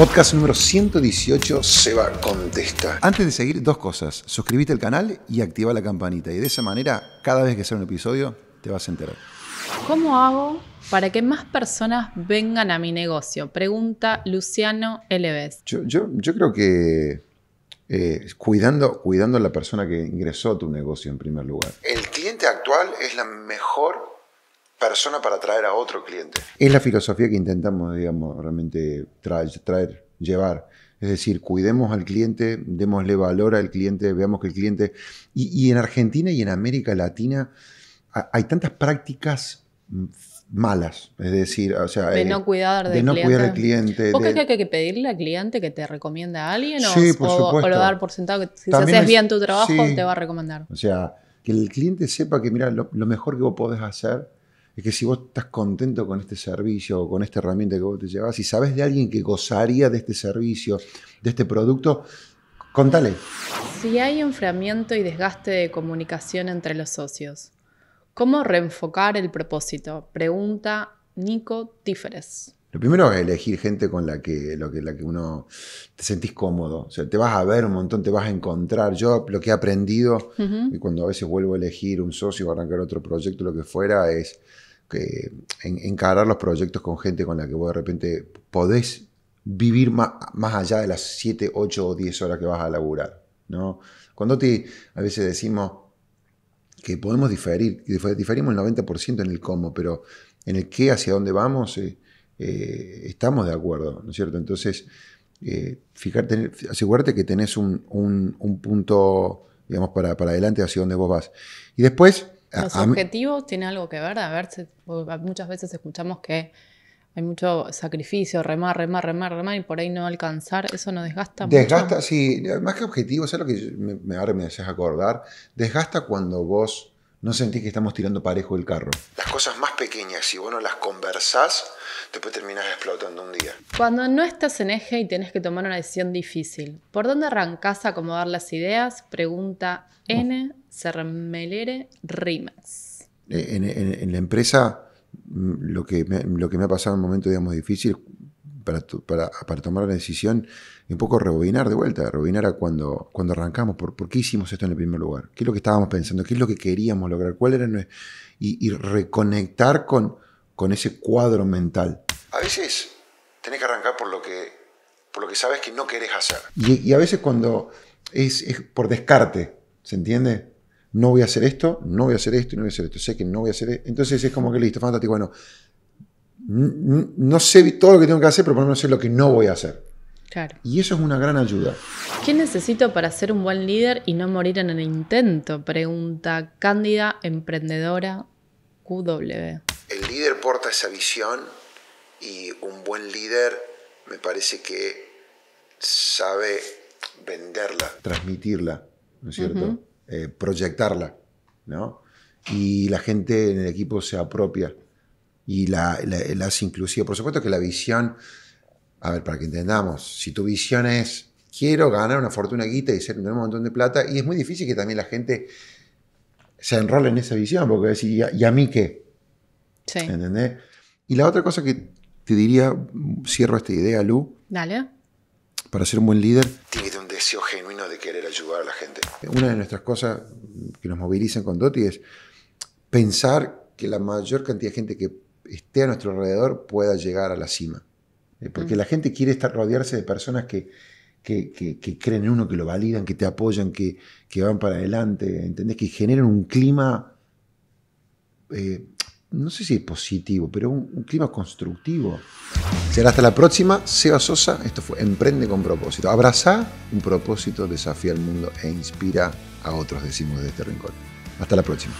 Podcast número 118 se va a contestar. Antes de seguir, dos cosas. Suscríbete al canal y activa la campanita. Y de esa manera, cada vez que sale un episodio, te vas a enterar. ¿Cómo hago para que más personas vengan a mi negocio? Pregunta Luciano Eleves. Yo, yo, creo que eh, cuidando, cuidando a la persona que ingresó a tu negocio en primer lugar. El cliente actual es la mejor persona para traer a otro cliente. Es la filosofía que intentamos, digamos, realmente traer, llevar. Es decir, cuidemos al cliente, démosle valor al cliente, veamos que el cliente... Y, en Argentina y en América Latina hay tantas prácticas mm, malas, es decir, o sea, de eh, no cuidar, de, de no cuidar al cliente. ¿Vos que hay que pedirle al cliente que te recomienda a alguien o, por lo dar por sentado si haces bien tu trabajo te va a recomendar? O sea, que el cliente sepa que mira lo mejor que vos podés hacer es que si vos estás contento con este servicio o con esta herramienta que vos te llevas, y sabes de alguien que gozaría de este servicio, de este producto, contale. Si hay enfriamiento y desgaste de comunicación entre los socios, ¿cómo reenfocar el propósito? Pregunta Nico Tíferes. Lo primero es elegir gente con la que, lo que, la que uno te sentís cómodo. O sea, te vas a ver un montón, te vas a encontrar. Yo lo que he aprendido, y cuando a veces vuelvo a elegir un socio o arrancar otro proyecto, lo que fuera, es que en, encarar los proyectos con gente con la que vos de repente podés vivir más, allá de las 7, 8 o 10 horas que vas a laburar. ¿no? Cuando te, a veces decimos que podemos diferir, diferimos el 90% en el cómo, pero en el qué, hacia dónde vamos, eh, eh, estamos de acuerdo, ¿no es cierto? Entonces, eh, asegúrate asegurarte que tenés un, punto, digamos, para, para adelante hacia dónde vos vas. Y después, ¿Los objetivos tienen algo que ver? A ver, muchas veces escuchamos que hay mucho sacrificio, remar, remar, remar, remar, y por ahí no alcanzar, eso no desgasta. Desgasta, sí, más que objetivos, es lo que me, ahora me haces acordar, desgasta cuando vos no sentís que estamos tirando parejo el carro. Las cosas más pequeñas, si vos no las conversás, después terminás explotando un día. Cuando no estás en eje y tenés que tomar una decisión difícil, ¿por dónde arrancás a acomodar las ideas? Pregunta N. Sermelere Rimas. Eh, en, la empresa, mm, lo que, me, lo que me ha pasado en momentos, digamos, difíciles, para, tomar la decisión y un poco rebobinar de vuelta, rebobinar a cuando, cuando arrancamos, por, por, qué hicimos esto en el primer lugar, qué es lo que estábamos pensando, qué es lo que queríamos lograr, cuál era nuestro... Y, y reconectar con, con ese cuadro mental. A veces tenés que arrancar por lo que, por lo que sabes que no querés hacer. Y, a veces cuando es, por descarte, ¿se entiende? no voy a hacer esto, no voy a hacer esto, no voy a hacer esto, sé que no voy a hacer esto. Entonces es como que listo, fantástico, bueno, no sé todo lo que tengo que hacer, pero por lo menos sé lo que no voy a hacer. Y eso es una gran ayuda. ¿Qué necesito para ser un buen líder y no morir en el intento? Pregunta Cándida, emprendedora QW. El líder porta esa visión y un buen líder me parece que sabe venderla. Transmitirla, ¿no es cierto? Eh, proyectarla, ¿no? Y la gente en el equipo se apropia y la, las Por supuesto que la visión, a ver, para que entendamos, si tu visión es quiero ganar una fortuna guita y ser un montón de plata, y es muy difícil que también la gente se enrole en esa visión, porque decir, ¿y a, mí qué? Sí. ¿Entendés? Y la otra cosa que te diría, cierro esta idea, Lu. Dale. Para ser un buen líder, tiene un deseo genuino de querer ayudar a la gente. Una de nuestras cosas que nos movilizan con Doti es pensar que la mayor cantidad de gente que esté a nuestro alrededor pueda llegar a la cima. Eh, porque mm. la gente quiere estar, rodearse de personas que, creen en uno, que lo validan, que te apoyan, que, van para adelante, ¿entendés? Que generan un clima, eh, no sé si es positivo, pero un, clima constructivo. Será hasta la próxima. Seba Sosa, esto fue Emprende con propósito. Abraza un propósito, desafía al mundo e inspira a otros, decimos de este rincón. Hasta la próxima.